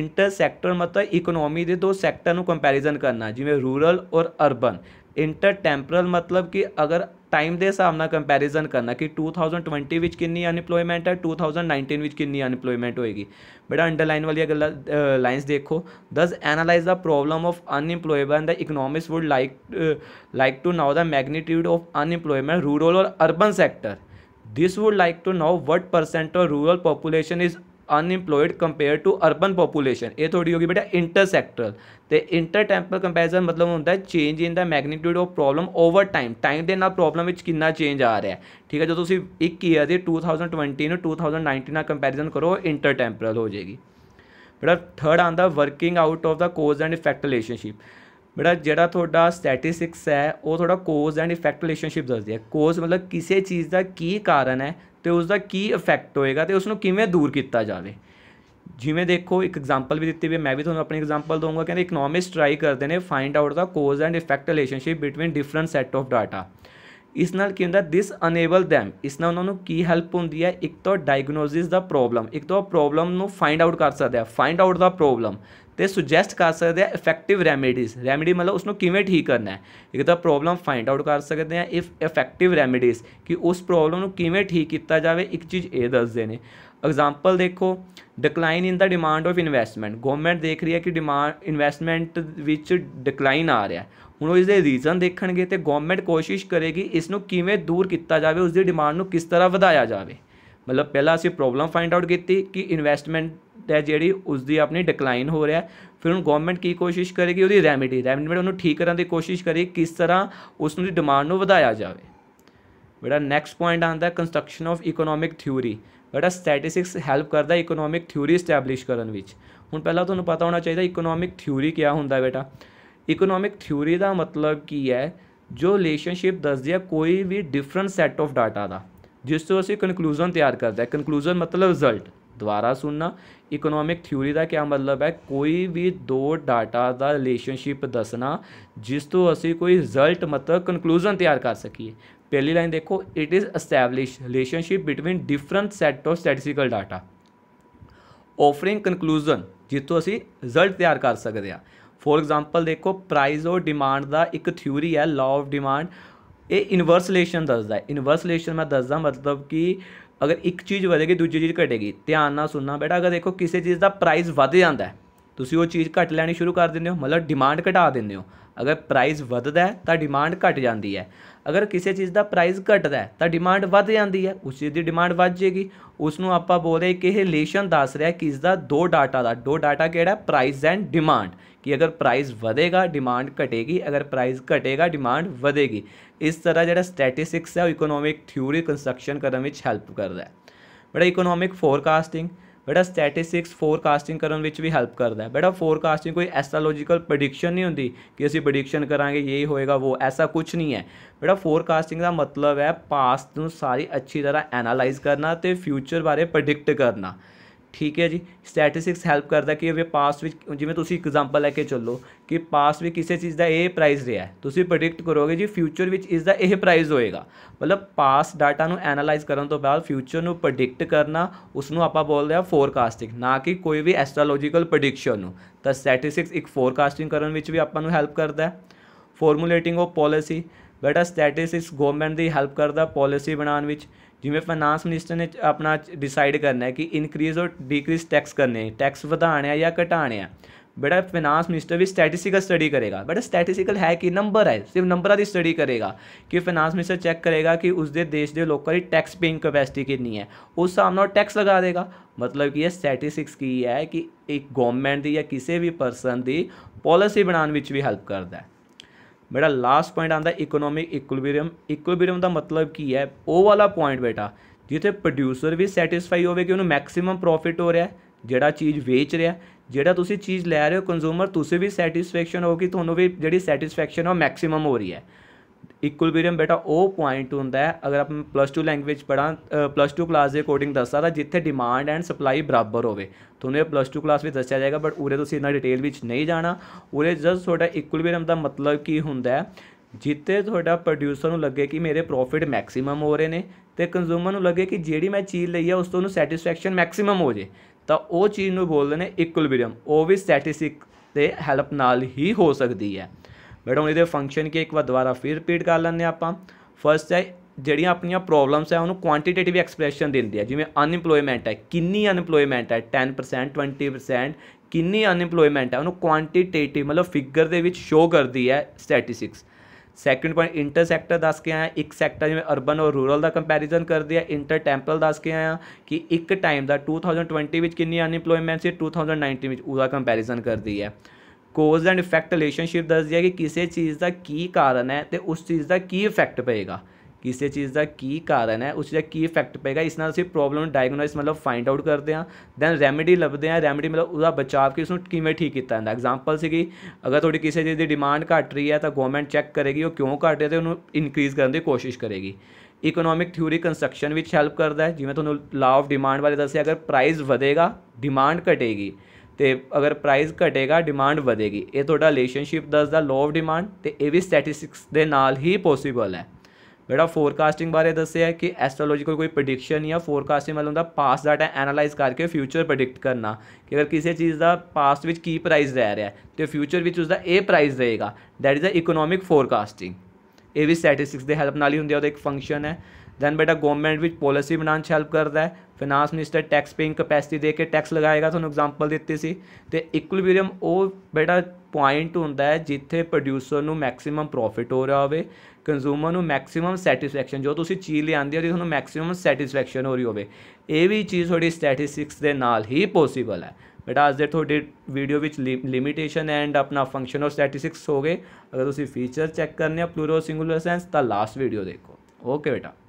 ਇੰਟਰ ਸੈਕਟਰ ਮਤਲਬ ਇਕਨੋਮੀ ਦੇ ਦੋ ਸੈਕਟਰ ਨੂੰ ਕੰਪੈਰੀਜ਼ਨ ਕਰਨਾ ਜਿਵੇਂ ਰੂਰਲ ਔਰ ਅਰਬਨ इंटर इंटरटेंपरल मतलब कि अगर टाइम दे सामना कंपैरिजन करना कि 2020 विच कितनी अनएम्प्लॉयमेंट है 2019 विच कितनी अनएम्प्लॉयमेंट होएगी बेटा अंडरलाइन वाली अगर लाइंस देखो दस analyse the problem of unemployable and the economics would like like to now the magnitude of unemployment rural और urban sector this would like to know what percent of rural population is unemployed compare to urban population ਇਹ ਥੋੜੀ ਹੋ ਗਈ ਬੇਟਾ ਇੰਟਰਸੈਕਟਰਲ ਤੇ inter temper comparison ਮਤਲਬ ਹੁੰਦਾ ਹੈ change in the magnitude of problem over time time ਦੇ ਨਾਲ ਪ੍ਰੋਬਲਮ ਵਿੱਚ ਕਿੰਨਾ ਚੇਂਜ ਆ ਰਿਹਾ ਹੈ ਠੀਕ ਹੈ ਜਦੋਂ ਤੁਸੀਂ ਇੱਕ ਈਅਰ ਦੇ 2020 ਨੂੰ 2019 ਨਾਲ ਕੰਪੈਰੀਜ਼ਨ ਕਰੋ ਇੰਟਰ ਟੈਂਪਰਲ ਹੋ ਜਾਏਗੀ ਬੇਟਾ ਥਰਡ ਆਂਦਾ working out of the cause and effect relationship ਬੜਾ ਜਿਹੜਾ ਤੁਹਾਡਾ ਸਟੈਟਿਸਟਿਕਸ ਹੈ ਉਹ ਤੁਹਾਡਾ ਕੋਜ਼ ਐਂਡ ਇਫੈਕਟ ਰਿਲੇਸ਼ਨਸ਼ਿਪ ਦੱਸਦੀ ਹੈ ਕੋਜ਼ ਮਤਲਬ ਕਿਸੇ ਚੀਜ਼ ਦਾ ਕੀ ਕਾਰਨ ਹੈ ਤੇ ਉਸ ਦਾ ਕੀ ਇਫੈਕਟ ਹੋਏਗਾ ਤੇ ਉਸ ਨੂੰ ਕਿਵੇਂ ਦੂਰ ਕੀਤਾ ਜਾਵੇ ਜਿਵੇਂ ਦੇਖੋ ਇੱਕ ਐਗਜ਼ਾਮਪਲ ਵੀ ਦਿੱਤੀ ਵੀ ਮੈਂ ਵੀ ਤੁਹਾਨੂੰ ਆਪਣੀ ਐਗਜ਼ਾਮਪਲ ਦਊਂਗਾ ਕਹਿੰਦੇ ਇਕਨੋਮਿਸਟ ਟਰਾਈ ਕਰਦੇ ਨੇ find out the cause and effect relationship between different set of data ਇਸ ਨਾਲ ਕੀ ਹੁੰਦਾ ਥਿਸ ਅਨੇਬਲ them ਇਸ ਨਾਲ ਉਹਨਾਂ ਨੂੰ ਕੀ ਹੈਲਪ ਹੁੰਦੀ ਹੈ ਇੱਕ ਤਾਂ ਡਾਇਗਨੋਸਿਸ ਦਾ ਪ੍ਰੋਬਲਮ ਇੱਕ ਤਾਂ ਪ੍ਰੋਬਲਮ ਨੂੰ ਫਾਈਂਡ ਆਊਟ ਕਰ ਸਕਦਾ ਹੈ ਫਾਈਂਡ ਆਊਟ ਦਾ ਪ੍ਰੋਬਲਮ ਤੇ ਸੁਜੈਸਟ ਕਰ ਸਕਦੇ ਆ ਇਫੈਕਟਿਵ ਰੈਮੇਡੀਜ਼ ਰੈਮੇਡੀ ਮਤਲਬ ਉਸ ਨੂੰ ਕਿਵੇਂ ਠੀਕ ਕਰਨਾ ਹੈ ਇੱਕ ਤਾਂ ਪ੍ਰੋਬਲਮ ਫਾਈਂਡ ਆਊਟ ਕਰ ਸਕਦੇ ਆ ਇਫ ਇਫੈਕਟਿਵ ਰੈਮੇਡੀਜ਼ ਕਿ ਉਸ ਪ੍ਰੋਬਲਮ ਨੂੰ ਕਿਵੇਂ ਠੀਕ ਕੀਤਾ ਜਾਵੇ ਇੱਕ ਚੀਜ਼ ਇਹ ਦੱਸਦੇ ਨੇ ਐਗਜ਼ਾਮਪਲ ਦੇਖੋ decline in the demand of investment government ਦੇਖ ਰਹੀ ਹੈ ਕਿ ਡਿਮਾਂਡ ਇਨਵੈਸਟਮੈਂਟ ਵਿੱਚ ਡਿਕਲਾਈਨ ਆ ਰਿਹਾ ਹੁਣ ਉਹ ਇਸ ਦੇ ਰੀਜ਼ਨ ਦੇਖਣਗੇ ਤੇ ਗਵਰਨਮੈਂਟ ਕੋਸ਼ਿਸ਼ ਕਰੇਗੀ ਇਸ ਨੂੰ ਕਿਵੇਂ ਦੂਰ ਕੀਤਾ ਜਾਵੇ ਉਸ ਦੀ ਡਿਮਾਂਡ ਨੂੰ ਕਿਸ ਤਰ੍ਹਾਂ ਵਧਾਇਆ ਜਾਵੇ ਮਤਲਬ ਪਹਿਲਾਂ ਅਸੀਂ ਪ੍ਰੋਬਲਮ ਫਾਈਂਡ ਆਊਟ ਕੀਤੀ ਕਿ ਇਨਵੈਸਟਮੈਂਟ ਤੇ ਜਿਹੜੀ ਉਸ ਦੀ ਆਪਣੀ ਡਿਕਲਾਈਨ ਹੋ ਰਿਹਾ ਫਿਰ ਹੁਣ ਗਵਰਨਮੈਂਟ ਕੀ ਕੋਸ਼ਿਸ਼ ਕਰੇਗੀ ਉਹਦੀ ਰੈਮੇਡੀ ਰੈਮੇਡੀ ਉਹਨੂੰ ਠੀਕ ਕਰਨ ਦੀ ਕੋਸ਼ਿਸ਼ ਕਰੇ ਕਿਸ ਤਰ੍ਹਾਂ ਉਸ ਨੂੰ ਦੀ ਡਿਮਾਂਡ ਨੂੰ ਵਧਾਇਆ ਜਾਵੇ ਬੇਟਾ ਨੈਕਸਟ ਪੁਆਇੰਟ ਆਂਦਾ ਕੰਸਟਰਕਸ਼ਨ ਆਫ ਇਕਨੋਮਿਕ ਥਿਊਰੀ ਬੇਟਾ ਸਟੈਟਿਸਟਿਕਸ ਹੈਲਪ ਕਰਦਾ ਇਕਨੋਮਿਕ ਥਿਊਰੀ ਸਟੈਬਲਿਸ਼ ਕਰਨ ਵਿੱਚ ਹੁਣ ਪਹਿਲਾਂ ਤੁਹਾਨੂੰ ਪਤਾ ਹੋਣਾ ਚਾਹੀਦਾ ਇਕਨੋਮਿਕ ਥਿਊਰੀ ਕੀ ਹੁੰਦਾ ਬੇਟਾ ਇਕਨੋਮਿਕ ਥਿਊਰੀ ਦਾ ਮਤਲਬ ਕੀ ਹੈ ਜੋ ਰਿਲੇਸ਼ਨਸ਼ਿਪ ਦੱਸਦੀ ਹੈ ਕੋਈ ਵੀ ਡਿਫਰੈਂਟ ਸੈੱਟ ਆਫ ਡਾਟਾ ਦਾ ਜਿਸ ਤੋਂ ਅਸੀਂ ਕਨਕਲੂਜਨ ਤਿਆਰ ਕਰਦੇ ਹਾਂ ਕਨਕਲੂਜਨ ਮਤਲਬ ਰਿਜ਼ਲਟ ਦੁਬਾਰਾ ਸੁਣਨਾ ਇਕਨੋਮਿਕ ਥਿਊਰੀ ਦਾ ਕੀ ਮਤਲਬ ਹੈ ਕੋਈ ਵੀ ਦੋ ਡਾਟਾ ਦਾ ਰਿਲੇਸ਼ਨਸ਼ਿਪ ਦੱਸਣਾ ਜਿਸ ਤੋਂ ਅਸੀਂ ਕੋਈ ਰਿਜ਼ਲਟ ਮਤਲਬ ਕਨਕਲੂਜਨ ਤਿਆਰ ਕਰ ਸਕੀਏ ਪਹਿਲੀ ਲਾਈਨ ਦੇਖੋ it is establish relationship between different set of statistical data offering conclusion ਜਿਸ ਤੋਂ ਅਸੀਂ ਰਿਜ਼ਲਟ ਤਿਆਰ ਕਰ ਸਕਦੇ ਹਾਂ ਫੋਰ ਐਗਜ਼ਾਮਪਲ ਦੇਖੋ ਪ੍ਰਾਈਸ ਔਰ ਡਿਮਾਂਡ ਦਾ ਇੱਕ ਥਿਊਰੀ ਹੈ ਲਾਅ ਆਫ ਡਿਮਾਂਡ ਇਹ ਇਨਵਰਸ ਰਿਲੇਸ਼ਨ ਦੱਸਦਾ ਹੈ ਇਨਵਰਸ ਰਿਲੇਸ਼ਨ ਮੈਂ ਦੱਸਦਾ ਮਤਲਬ ਕਿ ਅਗਰ ਇੱਕ ਚੀਜ਼ ਵਧੇਗੀ ਦੂਜੀ ਚੀਜ਼ ਘਟੇਗੀ ਧਿਆਨ ਨਾਲ ਸੁਣਨਾ ਬੇਟਾ ਅਗਰ ਦੇਖੋ ਕਿਸੇ ਚੀਜ਼ ਦਾ ਪ੍ਰਾਈਸ ਵਧ ਜਾਂਦਾ ਹੈ ਤੁਸੀਂ ਉਹ ਚੀਜ਼ ਘੱਟ ਲੈਣੀ ਸ਼ੁਰੂ ਕਰ ਦਿੰਦੇ ਹੋ ਮਤਲਬ ਡਿਮਾਂਡ ਘਟਾ ਦਿੰਦੇ ਹੋ ਅਗਰ ਪ੍ਰਾਈਸ ਵੱਧਦਾ ਹੈ ਤਾਂ ਡਿਮਾਂਡ ਘਟ ਜਾਂਦੀ ਹੈ ਅਗਰ ਕਿਸੇ ਚੀਜ਼ ਦਾ ਪ੍ਰਾਈਸ ਘਟਦਾ ਹੈ ਤਾਂ ਡਿਮਾਂਡ ਵੱਧ ਜਾਂਦੀ ਹੈ ਉਸ ਦੀ ਡਿਮਾਂਡ ਵੱਧ ਜੇਗੀ ਉਸ ਨੂੰ ਆਪਾਂ ਬੋਲਦੇ ਕਿ ਇਹ ਰਿਲੇਸ਼ਨ ਦੱਸ ਰਿਹਾ ਕਿ ਇਸ ਦਾ ਦੋ ਡਾਟਾ ਦਾ ਦੋ ਡਾਟਾ ਕਿਹੜਾ ਪ੍ਰਾਈਸ ਐਂਡ ਡਿਮਾਂਡ ਕਿ ਅਗਰ ਪ੍ਰਾਈਸ ਵਧੇਗਾ ਡਿਮਾਂਡ ਘਟੇਗੀ ਅਗਰ ਪ੍ਰਾਈਸ ਘਟੇਗਾ ਡਿਮਾਂਡ ਵਧੇਗੀ ਇਸ ਤਰ੍ਹਾਂ ਜਿਹੜਾ ਸਟੈਟਿਸਟਿਕਸ ਹੈ ਉਹ ਇਕਨੋਮਿਕ ਥਿਊਰੀ ਕੰਸਟਰਕਸ਼ਨ ਕਰਨ ਵਿੱਚ ਹੈਲਪ ਕਰਦਾ ਹੈ ਬੜਾ ਇਕਨੋਮਿਕ ਫੋਰਕਾਸਟਿੰਗ ਬੇਟਾ ਸਟੈਟਿਸਟਿਕਸ ਫੋਰਕਾਸਟਿੰਗ ਕਰਨ ਵਿੱਚ ਵੀ ਹੈਲਪ ਕਰਦਾ ਹੈ ਬੇਟਾ ਫੋਰਕਾਸਟਿੰਗ ਕੋਈ ਐਸਟ੍ਰੋਲੋਜੀਕਲ ਪ੍ਰੈਡਿਕਸ਼ਨ ਨਹੀਂ ਹੁੰਦੀ ਕਿ ਅਸੀਂ ਪ੍ਰੈਡਿਕਸ਼ਨ ਕਰਾਂਗੇ ਇਹ ਹੋਏਗਾ ਉਹ ਐਸਾ ਕੁਝ ਨਹੀਂ ਹੈ ਬੇਟਾ ਫੋਰਕਾਸਟਿੰਗ ਦਾ ਮਤਲਬ ਹੈ ਪਾਸਟ ਨੂੰ ਸਾਰੀ ਅੱਛੀ ਤਰ੍ਹਾਂ ਐਨਾਲਾਈਜ਼ ਕਰਨਾ ਤੇ ਫਿਊਚਰ ਬਾਰੇ ਪ੍ਰੈਡਿਕਟ ਕਰਨਾ ਠੀਕ ਹੈ ਜੀ ਸਟੈਟਿਸਟਿਕਸ ਹੈਲਪ ਕਰਦਾ ਕਿ ਵੀ ਪਾਸਟ ਵਿੱਚ ਜਿਵੇਂ ਤੁਸੀਂ ਐਗਜ਼ਾਮਪਲ ਲੈ ਕੇ ਚੱਲੋ ਕਿ ਪਾਸਟ ਵਿੱਚ ਕਿਸੇ ਚੀਜ਼ ਦਾ ਇਹ ਪ੍ਰਾਈਸ ਰਿਹਾ ਹੈ ਤੁਸੀਂ ਪ੍ਰੈਡਿਕਟ ਕਰੋਗੇ ਜੀ ਫਿਊਚਰ ਵਿੱਚ ਇਸ ਦਾ ਇਹ ਪ੍ਰਾਈਸ ਹੋਏਗਾ ਮਤਲਬ ਪਾਸਟ ਡਾਟਾ ਨੂੰ ਐਨਾਲਾਈਜ਼ ਕਰਨ ਤੋਂ ਬਾਅਦ ਫਿਊਚਰ ਨੂੰ ਪ੍ਰੈਡਿਕਟ ਕਰਨਾ ਉਸ ਨੂੰ ਆਪਾਂ ਬੋਲਦੇ ਆ ਫੋਰਕਾਸਟਿੰਗ ਨਾ ਕਿ ਕੋਈ ਵੀ ਐਸਟ੍ਰੋਲੋਜੀਕਲ ਪ੍ਰੈਡਿਕਸ਼ਨ ਨੂੰ ਤਾਂ ਸਟੈਟਿਸਟਿਕਸ ਇੱਕ ਫੋਰਕਾਸਟਿੰਗ ਕਰਨ ਵਿੱਚ ਵੀ ਆਪਾਂ ਨੂੰ ਹੈਲਪ ਕਰਦਾ ਹੈ ਫਾਰਮੂਲੇਟਿੰਗ ਆਫ ਪਾਲਿਸੀ ਬੇਟਾ ਸਟੈਟਿਸ ਇਸ ਗਵਰਨਮੈਂਟ ਦੀ ਹੈਲਪ ਕਰਦਾ ਪਾਲਿਸੀ ਬਣਾਉਣ ਵਿੱਚ ਜਿਵੇਂ ਫਾਈਨਾਂਸ ਮਿਨਿਸਟਰ ਨੇ ਆਪਣਾ ਡਿਸਾਈਡ ਕਰਨਾ ਹੈ ਕਿ ਇਨਕਰੀਜ਼ অর ਡੀਕਰੀਜ਼ ਟੈਕਸ ਕਰਨੇ ਟੈਕਸ ਵਧਾਣੇ ਆ ਜਾਂ ਘਟਾਣੇ ਆ ਬੇਟਾ ਫਾਈਨਾਂਸ ਮਿਨਿਸਟਰ ਵੀ ਸਟੈਟਿਸਟੀਕਲ ਸਟੱਡੀ ਕਰੇਗਾ ਬੇਟਾ ਸਟੈਟਿਸਟੀਕਲ ਹੈ ਕਿ ਨੰਬਰ ਹੈ ਸਿਰਫ ਨੰਬਰਾਂ ਦੀ ਸਟੱਡੀ ਕਰੇਗਾ ਕਿ ਫਾਈਨਾਂਸ ਮਿਨਿਸਟਰ ਚੈੱਕ ਕਰੇਗਾ ਕਿ ਉਸ ਦੇ ਦੇਸ਼ ਦੇ ਲੋਕਾਂ ਦੀ ਟੈਕਸ ਪੇਇੰਗ ਕਪੈਸਿਟੀ ਕਿੰਨੀ ਹੈ ਉਸ ਹਿਸਾਬ ਨਾਲ ਟੈਕਸ ਲਗਾ ਦੇਗਾ ਮਤਲਬ ਕਿ ਇਹ ਸਟੈਟਿਸਟਿਕਸ ਕੀ ਹੈ ਕਿ ਇੱਕ ਗਵਰਨਮੈਂਟ ਦੀ ਜਾਂ ਕਿਸੇ ਵੀ ਪਰਸਨ ਦੀ ਪਾਲਿਸੀ ਬਣਾਉਣ ਵਿੱਚ ਵੀ ਹੈਲਪ ਕਰਦਾ ਹੈ ਮੇਰਾ ਲਾਸਟ ਪੁਆਇੰਟ ਆਂਦਾ ਇਕਨੋਮਿਕ ਇਕੁਇਲਿਬ੍ਰੀਅਮ ਇਕੁਇਲਿਬ੍ਰੀਅਮ ਦਾ ਮਤਲਬ ਕੀ ਹੈ ਉਹ ਵਾਲਾ ਪੁਆਇੰਟ ਬੇਟਾ ਜਿੱਥੇ ਪ੍ਰੋਡਿਊਸਰ ਵੀ ਸੈਟੀਸਫਾਈ ਹੋਵੇ ਕਿ ਉਹਨੂੰ ਮੈਕਸਿਮਮ ਪ੍ਰੋਫਿਟ ਹੋ ਰਿਹਾ ਜਿਹੜਾ ਚੀਜ਼ ਵੇਚ ਰਿਹਾ ਜਿਹੜਾ ਤੁਸੀਂ ਚੀਜ਼ ਲੈ ਰਹੇ ਹੋ ਕੰਜ਼ੂਮਰ ਤੁਸੀਂ ਵੀ ਸੈਟੀਸਫੈਕਸ਼ਨ ਹੋ ਕਿ ਤੁਹਾਨੂੰ ਵੀ ਜਿਹੜੀ ਸੈਟੀਸਫੈਕਸ਼ਨ ਉਹ ਮੈਕਸਿਮਮ ਹੋ ਰਹੀ ਹੈ ਇਕੁਇਲਿਬ੍ਰੀਅਮ ਬੇਟਾ ਉਹ ਪੁਆਇੰਟ ਹੁੰਦਾ ਹੈ ਅਗਰ ਆਪਾਂ ਪਲੱਸ 2 ਲੈਂਗੁਏਜ ਪੜਾਂ ਪਲੱਸ 2 ਕਲਾਸ ਦੇ ਅਕੋਰਡਿੰਗ ਦੱਸਦਾ ਤਾਂ ਜਿੱਥੇ ਡਿਮਾਂਡ ਐਂਡ ਸਪਲਾਈ ਬਰਾਬਰ ਹੋਵੇ ਤੁਹਾਨੂੰ ਇਹ ਪਲੱਸ 2 ਕਲਾਸ ਵਿੱਚ ਦੱਸਿਆ ਜਾਏਗਾ ਬਟ ਉਰੇ ਤੁਸੀਂ ਇਨਾ ਡਿਟੇਲ ਵਿੱਚ ਨਹੀਂ ਜਾਣਾ ਉਰੇ ਜਸ ਤੁਹਾਡਾ ਇਕੁਇਲਿਬ੍ਰੀਅਮ ਦਾ ਮਤਲਬ ਕੀ ਹੁੰਦਾ ਹੈ ਜਿੱਤੇ ਤੁਹਾਡਾ ਪ੍ਰੋਡਿਊਸਰ ਨੂੰ ਲੱਗੇ ਕਿ ਮੇਰੇ ਪ੍ਰੋਫਿਟ ਮੈਕਸਿਮਮ ਹੋ ਰਹੇ ਨੇ ਤੇ ਕੰਜ਼ੂਮਰ ਨੂੰ ਲੱਗੇ ਕਿ ਜਿਹੜੀ ਮੈਂ ਚੀਜ਼ ਲਈ ਹੈ ਉਸ ਤੋਂ ਉਹਨੂੰ ਸੈਟੀਸਫੈਕਸ਼ਨ ਮੈਕਸਿਮਮ ਹੋ ਜੇ ਤਾਂ ਉਹ ਚੀਜ਼ ਨੂੰ ਬੋਲਦੇ ਨੇ ਇਕੁਇਲਿਬ੍ਰੀਅਮ ਉਹ ਵੀ ਸਟੈਟਿਸਟਿਕ ਤੇ ਹੈਲਪ ਨਾਲ ਹੀ ਹੋ ਸਕਦੀ ਹੈ ਮੈਡਮ ਹੁਣ ਇਹਦੇ ਫੰਕਸ਼ਨ ਕੀ ਇੱਕ ਵਾਰ ਦੁਬਾਰਾ ਫਿਰ ਰਿਪੀਟ ਕਰ ਲੈਂਦੇ ਆਪਾਂ ਫਸਟ ਹੈ ਜਿਹੜੀਆਂ ਆਪਣੀਆਂ ਪ੍ਰੋਬਲਮਸ ਹੈ ਉਹਨੂੰ ਕੁਆਂਟੀਟੇਟਿਵ ਐਕਸਪ੍ਰੈਸ਼ਨ ਦਿੰਦੇ ਆ ਜਿਵੇਂ ਅਨਇੰਪਲੋਇਮੈਂਟ ਹੈ ਕਿੰਨੀ ਅਨਇੰਪਲੋਇਮੈਂਟ ਹੈ 10% 20% ਕਿੰਨੀ ਅਨਇੰਪਲੋਇਮੈਂਟ ਹੈ ਉਹਨੂੰ ਕੁਆਂਟੀਟੇਟਿਵ ਮਤਲਬ ਫਿਗਰ ਦੇ ਵਿੱਚ ਸ਼ੋ ਕਰਦੀ ਹੈ statistics second point inter sector ਦੱਸ ਕੇ ਆਇਆ ਇੱਕ ਸੈਕਟਰ ਜਿਵੇਂ ਅਰਬਨ ਔਰ ਰੂਰਲ ਦਾ ਕੰਪੈਰੀਜ਼ਨ ਕਰਦੀ ਹੈ ਇੰਟਰ ਟੈਂਪਲ ਦੱਸ ਕੇ ਆਇਆ ਕਿ ਇੱਕ ਟਾਈਮ ਦਾ 2020 ਵਿੱਚ ਕਿੰਨੀ ਅਨਇੰਪਲੋਇਮੈਂਟ ਸੀ 2019 ਵਿੱਚ ਉਹਦਾ ਕੰਪੈਰੀਜ਼ਨ ਕਰਦੀ ਹੈ ਕੋਜ਼ ਐਂਡ ਇਫੈਕਟ ਰਿਲੇਸ਼ਨਸ਼ਿਪ ਦੱਸਦੀ ਹੈ ਕਿ ਕਿਸੇ ਚੀਜ਼ ਦਾ ਕੀ ਕਾਰਨ ਹੈ ਤੇ ਉਸ ਚੀਜ਼ ਦਾ ਕੀ ਇਫੈਕਟ ਪਏਗਾ ਕਿਸੇ ਚੀਜ਼ ਦਾ ਕੀ ਕਾਰਨ ਹੈ ਉਸ ਦਾ ਕੀ ਇਫੈਕਟ ਪਏਗਾ ਇਸ ਨਾਲ ਅਸੀਂ ਪ੍ਰੋਬਲਮ ਨੂੰ ਡਾਇਗਨੋਸ ਮਤਲਬ ਫਾਈਂਡ ਆਊਟ ਕਰਦੇ ਹਾਂ ਦੈਨ ਰੈਮੇਡੀ ਲੱਭਦੇ ਹਾਂ ਰੈਮੇਡੀ ਮਤਲਬ ਉਹਦਾ ਬਚਾਅ ਕਿ ਉਸ ਨੂੰ ਕਿਵੇਂ ਠੀਕ ਕੀਤਾ ਜਾਂਦਾ ਐਗਜ਼ਾਮਪਲ ਸੀਗੀ ਅਗਰ ਤੁਹਾਡੀ ਕਿਸੇ ਚੀਜ਼ ਦੀ ਡਿਮਾਂਡ ਘਟ ਰਹੀ ਹੈ ਤਾਂ ਗਵਰਨਮੈਂਟ ਚੈੱਕ ਕਰੇਗੀ ਉਹ ਕਿਉਂ ਘਟ ਰਿਹਾ ਤੇ ਉਹਨੂੰ ਇਨਕਰੀਜ਼ ਕਰਨ ਦੀ ਕੋਸ਼ਿਸ਼ ਕਰੇਗੀ ਇਕਨੋਮਿਕ ਥਿਊਰੀ ਕੰਸਟਰਕਸ਼ਨ ਵਿੱਚ ਹੈਲਪ ਕਰਦਾ ਹੈ ਜਿਵੇਂ ਤੁਹਾਨੂੰ ਲਾਅ ਆਫ ਡਿਮਾਂਡ ਬਾਰੇ ਦੱਸਿਆ ਅਗਰ ਪ੍ਰਾਈਸ ਵਧੇਗਾ ਡਿਮਾਂਡ ਘਟੇਗੀ ਤੇ ਅਗਰ ਪ੍ਰਾਈਸ ਘਟੇਗਾ ਡਿਮਾਂਡ ਵਧੇਗੀ ਇਹ ਤੁਹਾਡਾ ਰਿਲੇਸ਼ਨਸ਼ਿਪ ਦੱਸਦਾ ਲਾਅ ਆਫ ਡਿਮਾਂਡ ਤੇ ਇਹ ਵੀ ਸਟੈਟਿਸਟਿਕਸ ਦੇ ਨਾਲ ਹੀ ਪੋਸੀਬਲ ਹੈ ਬੇਟਾ ਫੋਰਕਾਸਟਿੰਗ ਬਾਰੇ ਦੱਸਿਆ ਹੈ ਕਿ ਐਸਟ੍ਰੋਲੋਜੀਕਲ ਕੋਈ ਪ੍ਰੈਡਿਕਸ਼ਨ ਜਾਂ ਫੋਰਕਾਸਟਿੰਗ ਮਤਲਬ ਹੁੰਦਾ ਪਾਸਟ ਡਾਟਾ ਐਨਾਲਾਈਜ਼ ਕਰਕੇ ਫਿਊਚਰ ਪ੍ਰੈਡਿਕਟ ਕਰਨਾ ਕਿ ਅਗਰ ਕਿਸੇ ਚੀਜ਼ ਦਾ ਪਾਸਟ ਵਿੱਚ ਕੀ ਪ੍ਰਾਈਸ ਰਹਿ ਰਿਹਾ ਤੇ ਫਿਊਚਰ ਵਿੱਚ ਉਸ ਦਾ ਇਹ ਪ੍ਰਾਈਸ ਰਹੇਗਾ that is a economic forecasting ਇਹ ਵੀ ਸਟੈਟਿਸਟਿਕਸ ਦੇ ਹੈਲਪ ਨਾਲ ਹੀ ਹੁੰਦੀ ਹੈ ਉਹਦਾ ਇੱਕ ਫੰਕਸ਼ਨ ਹੈ ਦੈਨ ਬੇਟਾ ਗਵਰਨਮੈਂਟ ਵਿੱਚ ਪੋਲਿਸੀ ਬਣਾਉਣ 'ਚ ਹੈਲਪ ਕਰਦਾ ਹੈ finance minister tax paying capacity ਦੇ ਕੇ ਟੈਕਸ ਲਗਾਏਗਾ ਤੁਹਾਨੂੰ ਐਗਜ਼ਾਮਪਲ ਦਿੱਤੀ ਸੀ ਤੇ ਇਕੁਇਲਿਬ੍ਰੀਅਮ ਉਹ ਬੇਟਾ ਪੁਆਇੰਟ ਹੁੰਦਾ ਹੈ ਜਿੱਥੇ ਪ੍ਰੋਡਿਊਸਰ ਨੂੰ ਮੈਕਸਿਮਮ ਪ੍ਰੋਫਿਟ ਹੋ ਰਿਹਾ ਹੋਵੇ ਕੰਜ਼ੂਮਰ ਨੂੰ ਮੈਕਸਿਮਮ ਸੈਟੀਸਫੈਕਸ਼ਨ ਜੋ ਤੁਸੀਂ ਚੀਜ਼ ਲਿਆਂਦੀ ਹੋ ਤੁਹਾਨੂੰ ਮੈਕਸਿਮਮ ਸੈਟੀਸਫੈਕਸ਼ਨ ਹੋ ਰਹੀ ਹੋਵੇ ਇਹ ਵੀ ਚੀਜ਼ ਤੁਹਾਡੀ ਸਟੈਟਿਸਟਿਕਸ ਦੇ ਨਾਲ ਹੀ ਪੋਸੀਬਲ ਹੈ ਬੇਟਾ ਅੱਜ ਦੇ ਤੁਹਾਡੇ ਵੀਡੀਓ ਵਿੱਚ ਲਿਮਿਟੇਸ਼ਨ ਐਂਡ ਆਪਣਾ ਫੰਕਸ਼ਨ ਆਫ ਸਟੈਟਿਸਟਿਕਸ ਹੋ ਗਏ ਅਗਰ ਤੁਸੀਂ ਫੀਚਰ ਚੈੱਕ ਕਰਨੇ ਆ ਪਲੂਰੋ ਸਿੰਗੂਲਰ ਸੈਂਸ ਤਾਂ ਲਾਸਟ ਵੀਡੀਓ ਦੇਖੋ ਓਕੇ ਬੇਟਾ